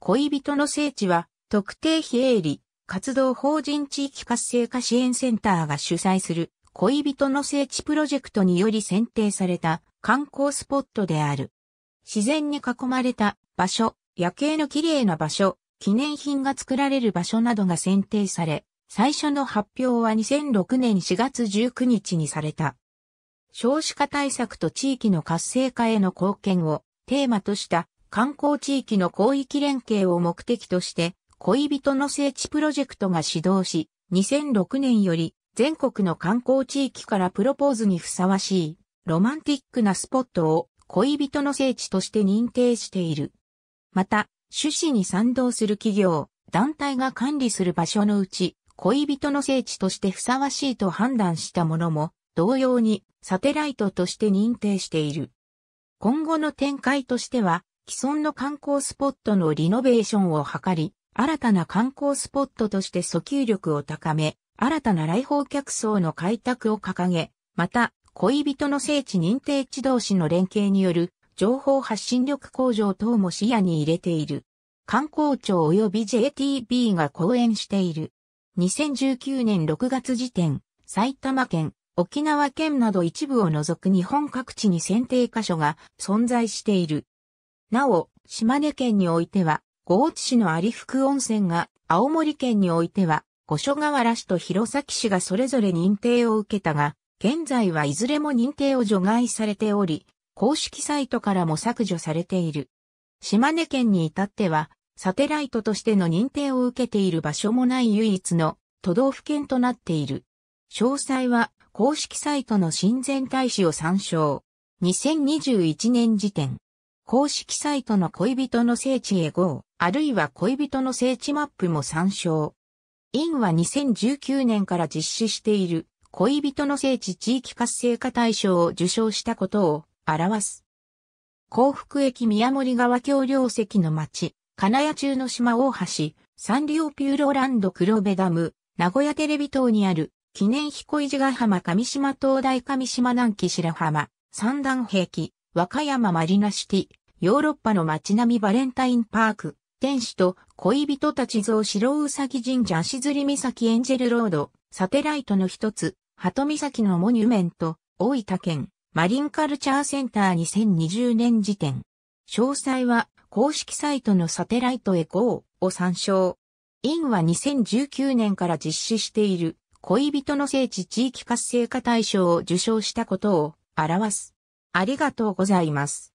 恋人の聖地は、特定非営利、活動法人地域活性化支援センターが主催する恋人の聖地プロジェクトにより選定された観光スポットである。自然に囲まれた場所、夜景の綺麗な場所、記念品が作られる場所などが選定され、最初の発表は2006年4月19日にされた。少子化対策と地域の活性化への貢献をテーマとした観光地域の広域連携を目的として、恋人の聖地プロジェクトが始動し、2006年より全国の観光地域からプロポーズにふさわしい、ロマンティックなスポットを恋人の聖地として認定している。また、趣旨に賛同する企業、団体が管理する場所のうち、恋人の聖地としてふさわしいと判断したものも、同様にサテライトとして認定している。今後の展開としては、既存の観光スポットのリノベーションを図り、新たな観光スポットとして訴求力を高め、新たな来訪客層の開拓を掲げ、また、恋人の聖地認定地同士の連携による情報発信力向上等も視野に入れている。観光庁及び JTB が講演している。2019年6月時点、埼玉県、沖縄県など一部を除く日本各地に選定箇所が存在している。なお、島根県においては、豪津市の有福温泉が、青森県においては、五所川原市と弘前市がそれぞれ認定を受けたが、現在はいずれも認定を除外されており、公式サイトからも削除されている。島根県に至っては、サテライトとしての認定を受けている場所もない唯一の都道府県となっている。詳細は公式サイトの親善大使を参照。2021年時点。公式サイトの恋人の聖地へ GO、あるいは恋人の聖地マップも参照。インは2019年から実施している恋人の聖地地域活性化大賞を受賞したことを表す。幸福駅宮森川橋梁石の町、金谷中の島大橋、サンリオピューロランド黒部ダム、名古屋テレビ塔にある記念彦石ヶ浜上島灯台上島南紀白浜、三段壁、和歌山マリナシティ、ヨーロッパの街並みバレンタインパーク、天使と恋人たち像白うさぎ神社足摺岬エンジェルロード、サテライトの一つ、鳩岬のモニュメント、大分県、マリンカルチャーセンター2020年時点。詳細は公式サイトのサテライトへコーを参照。インは2019年から実施している恋人の聖地地域活性化大賞を受賞したことを表す。ありがとうございます。